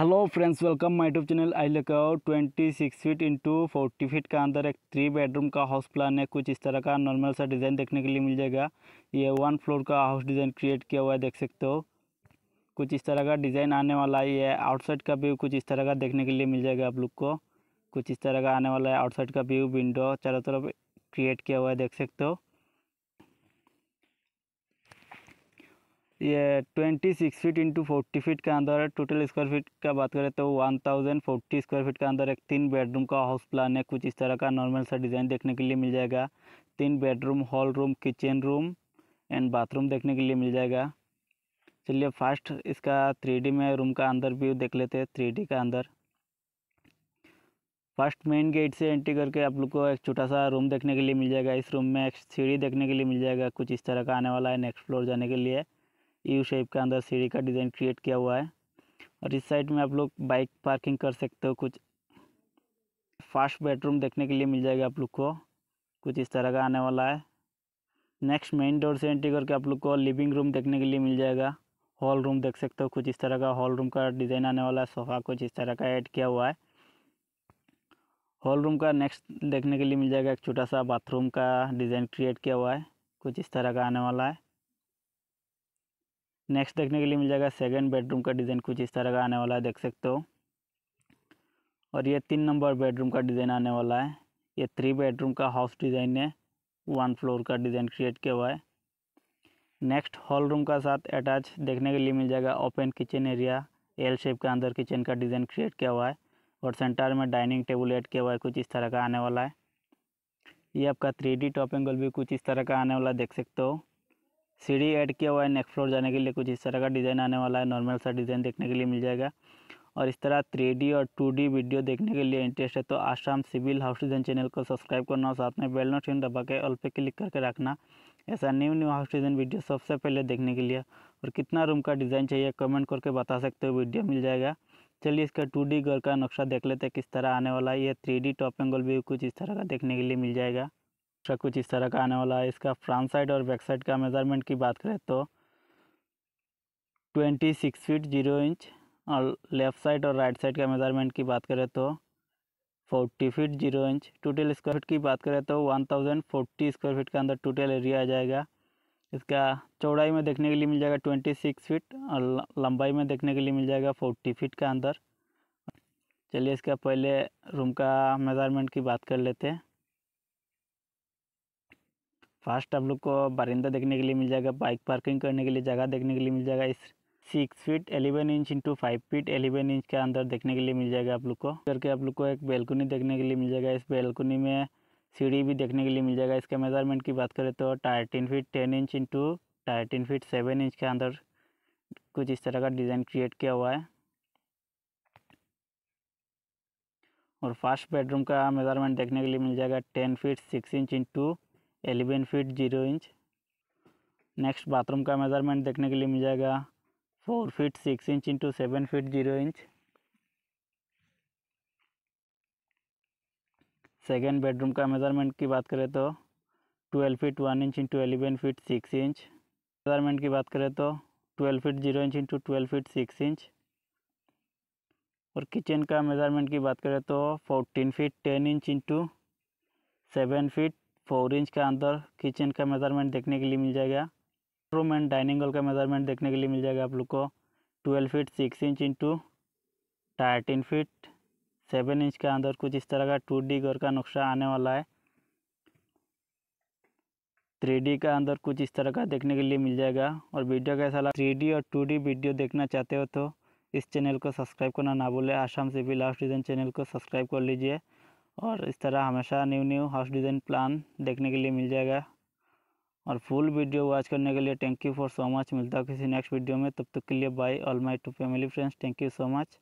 hello friends welcome my tube channel I out twenty six feet into forty feet का अंदर एक three bedroom का house plan है कुछ इस तरह का नॉर्मल सा डिज़ाइन देखने के लिए मिल जाएगा ये वन फ्लोर का हाउस डिज़ाइन क्रिएट किया हुआ है देख सकते हो कुछ इस तरह का डिज़ाइन आने वाला है ये आउटसाइड का व्यू कुछ इस तरह का देखने के लिए मिल जाएगा आप लोग को कुछ इस तरह का आने वाला है आउटसाइड का व्यू विंडो चारों तरफ क्रिएट किया हुआ है देख सकते हो ये twenty six feet into forty feet के अंदर है टोटल स्क्वायर फीट का बात करें तो one thousand forty square feet के अंदर एक तीन बेडरूम का हाउस प्लान है कुछ इस तरह का नॉर्मल सा डिज़ाइन देखने के लिए मिल जाएगा तीन bedroom hall room kitchen room and bathroom देखने के लिए मिल जाएगा चलिए फर्स्ट इसका थ्री में रूम का अंदर व्यू देख लेते हैं थ्री का अंदर फर्स्ट मेन गेट से एंट्री करके आप लोग को एक छोटा सा रूम देखने के लिए मिल जाएगा इस रूम में एक सीढ़ी देखने के लिए मिल जाएगा कुछ इस तरह का आने वाला है नेक्स्ट फ्लोर जाने के लिए यू शेप के अंदर सीढ़ी का डिज़ाइन क्रिएट किया हुआ है और इस साइड में आप लोग बाइक पार्किंग कर सकते हो कुछ फास्ट बेडरूम देखने के लिए मिल जाएगा आप लोग को कुछ इस तरह का आने वाला है नेक्स्ट मेन डोर से एंट्री करके आप लोग को लिविंग रूम देखने के लिए मिल जाएगा हॉल रूम देख सकते हो कुछ इस तरह का हॉल रूम का डिज़ाइन आने वाला है सोफ़ा कुछ इस तरह का ऐड किया हुआ है हॉल रूम का नेक्स्ट देखने के लिए मिल जाएगा एक छोटा सा बाथरूम का डिज़ाइन क्रिएट किया हुआ है कुछ इस तरह का आने वाला है नेक्स्ट देखने के लिए मिल जाएगा सेकेंड बेडरूम का डिज़ाइन कुछ इस तरह का आने वाला है देख सकते हो और ये तीन नंबर बेडरूम का डिज़ाइन आने वाला है ये थ्री बेडरूम का हाउस डिज़ाइन है वन फ्लोर का डिज़ाइन क्रिएट किया हुआ है नेक्स्ट हॉल रूम का साथ अटैच देखने के लिए मिल जाएगा open kitchen area L shape के अंदर किचन का डिज़ाइन क्रिएट किया हुआ है और सेंटर में डाइनिंग टेबल ऐड किया हुआ है कुछ इस तरह का आने वाला है ये आपका थ्री डी टॉप एंगल भी कुछ इस तरह का आने वाला देख सकते हो सीढ़ी ऐड किया हुआ है नेक्स्ट फ्लोर जाने के लिए कुछ इस तरह का डिज़ाइन आने वाला है नॉर्मल सा डिज़ाइन देखने के लिए मिल जाएगा और इस तरह थ्री और टू वीडियो देखने के लिए इंटरेस्ट है तो Assam civil house design channel को सब्सक्राइब करना और साथ में बेल नोटिफिकेशन दबा के ऑल पे क्लिक करके रखना ऐसा new new house design video सबसे पहले देखने के लिए और कितना रूम का डिज़ाइन चाहिए कमेंट करके बता सकते हो वीडियो मिल जाएगा चलिए इसका टू घर का नक्शा देख लेते हैं किस तरह आने वाला है ये थ्री टॉप एंगल भी कुछ इस तरह का देखने के लिए मिल जाएगा सा अच्छा, कुछ इस तरह का आने वाला है इसका फ्रंट साइड और बैक साइड का मेज़रमेंट की बात करें तो twenty six feet zero inch और लेफ़्ट साइड और राइट साइड का मेज़रमेंट की बात करें तो forty feet zero inch total square feet की बात करें तो one thousand forty square feet के अंदर टोटल एरिया आ जाएगा इसका चौड़ाई में देखने के लिए मिल जाएगा ट्वेंटी सिक्स फीट और लंबाई में देखने के लिए मिल जाएगा फोर्टी फीट के अंदर चलिए इसका पहले रूम का मेज़रमेंट की बात कर लेते हैं फर्स्ट आप लोग को बारिंदा देखने के लिए मिल जाएगा बाइक पार्किंग करने के लिए जगह देखने के लिए मिल जाएगा इस six feet eleven inch into five feet eleven inch के अंदर देखने के लिए मिल जाएगा आप लोग को करके आप लोग को एक बेलकनी देखने के लिए मिल जाएगा इस बेलकनी में सीढ़ी भी देखने के लिए मिल जाएगा इसके मेजरमेंट की बात करें तो thirteen feet ten inch into thirteen feet seven inch के अंदर कुछ इस तरह का डिज़ाइन क्रिएट किया हुआ है और फर्स्ट बेडरूम का मेजरमेंट देखने के लिए मिल जाएगा ten feet six inch into eleven feet zero inch next bathroom का मेज़रमेंट देखने के लिए मिल जाएगा four feet six inch into seven feet zero inch second bedroom का मेज़रमेंट की बात करें तो twelve feet one inch into eleven feet six inch measurement की बात करें तो twelve feet zero inch into twelve feet six inch और किचन का मेज़रमेंट की बात करें तो fourteen feet ten inch into seven feet four inch के अंदर किचन का मेज़रमेंट देखने के लिए मिल जाएगा रूम एंड डाइनिंग हॉल का मेज़रमेंट देखने के लिए मिल जाएगा आप लोग को twelve feet six inch into thirteen feet seven inch के अंदर कुछ इस तरह का टू डी घर का नक्शा आने वाला है थ्री डी का अंदर कुछ इस तरह का देखने के लिए मिल जाएगा और वीडियो कैसा लगा थ्री डी और टू डी वीडियो देखना चाहते हो तो इस चैनल को सब्सक्राइब करना ना भूलें आसाम से भी लास्ट रीजन चैनल को सब्सक्राइब कर लीजिए और इस तरह हमेशा new new house design plan देखने के लिए मिल जाएगा और फुल वीडियो वॉच करने के लिए thank you for so much मिलता हूँ किसी नेक्स्ट वीडियो में तब तक के लिए bye all my to family friends thank you so much